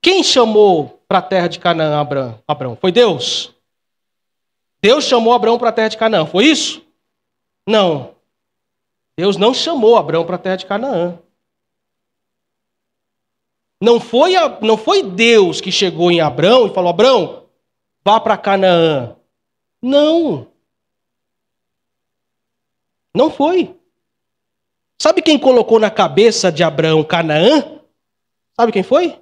Quem chamou para a terra de Canaã Abraão? Abraão? Foi Deus? Deus chamou Abraão para a terra de Canaã, foi isso? Não. Deus não chamou Abraão para a terra de Canaã. Não foi, a, não foi Deus que chegou em Abraão e falou: Abraão, vá para Canaã. Não. Não foi. Sabe quem colocou na cabeça de Abraão Canaã? Sabe quem foi?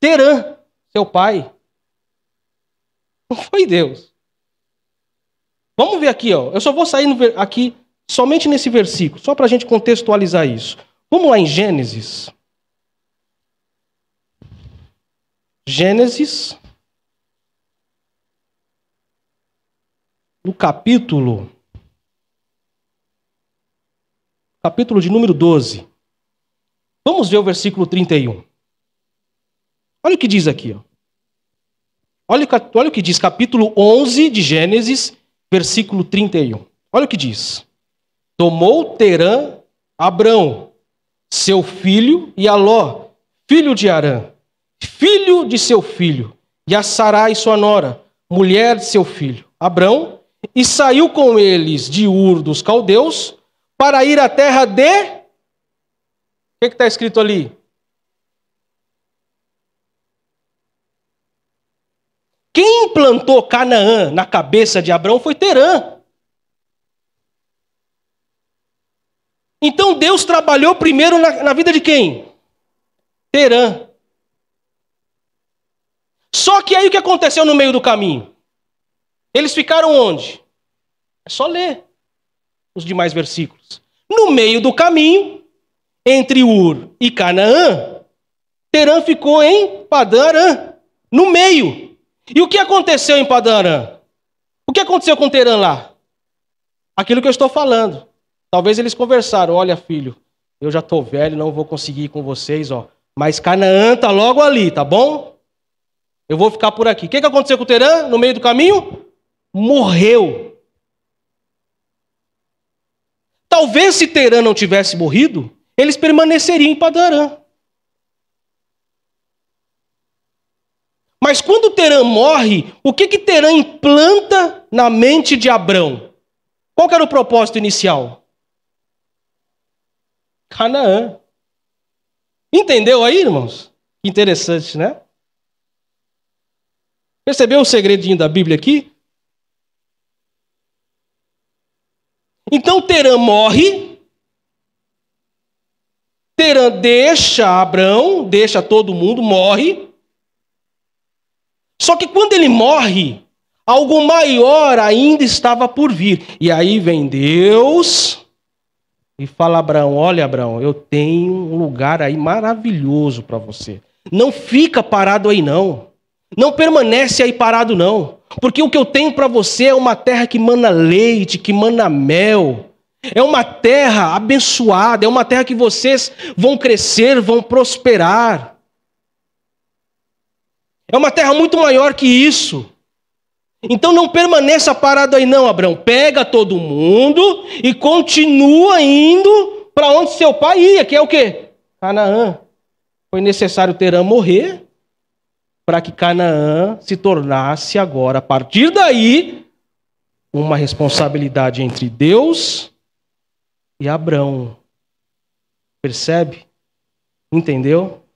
Terã, seu pai. Não foi Deus. Vamos ver aqui, ó. Eu só vou sair aqui somente nesse versículo, só para a gente contextualizar isso. Vamos lá em Gênesis. Gênesis, no capítulo, capítulo de número 12. Vamos ver o versículo 31. Olha o que diz aqui. Ó. Olha, olha o que diz, capítulo 11 de Gênesis, versículo 31. Olha o que diz. Tomou Terã Abrão, seu filho, e Aló, filho de Arã, filho de seu filho, e a Sarai, sua nora, mulher de seu filho, Abrão, e saiu com eles de Ur dos Caldeus para ir à terra de. O que está escrito ali? Quem implantou Canaã na cabeça de Abraão foi Terã. Então Deus trabalhou primeiro na, na vida de quem? Terã. Só que aí o que aconteceu no meio do caminho? Eles ficaram onde? É só ler os demais versículos. No meio do caminho, entre Ur e Canaã, Terã ficou em Padarã, no meio. E o que aconteceu em Padarã? O que aconteceu com Terã lá? Aquilo que eu estou falando. Talvez eles conversaram: olha, filho, eu já estou velho, não vou conseguir ir com vocês, ó. Mas Canaã está logo ali, tá bom? Eu vou ficar por aqui. O que, aconteceu com Terã no meio do caminho? Morreu. Talvez se Terã não tivesse morrido, eles permaneceriam em Padarã. Mas quando Terã morre, o que, que Terã implanta na mente de Abrão? Qual era o propósito inicial? Canaã. Entendeu aí, irmãos? Que interessante, né? Percebeu o segredinho da Bíblia aqui? Então Terã morre, Terã deixa Abrão, deixa todo mundo, morre, só que quando ele morre, algo maior ainda estava por vir. E aí vem Deus e fala a Abraão: Olha, Abraão, eu tenho um lugar aí maravilhoso para você. Não fica parado aí, não. Não permanece aí parado, não. Porque o que eu tenho para você é uma terra que mana leite, que mana mel. É uma terra abençoada, é uma terra que vocês vão crescer, vão prosperar. É uma terra muito maior que isso. Então não permaneça parado aí, não, Abraão. Pega todo mundo e continua indo para onde seu pai ia, que é o quê? Canaã. Foi necessário Terã morrer para que Canaã se tornasse agora, a partir daí, uma responsabilidade entre Deus e Abraão. Percebe? Entendeu?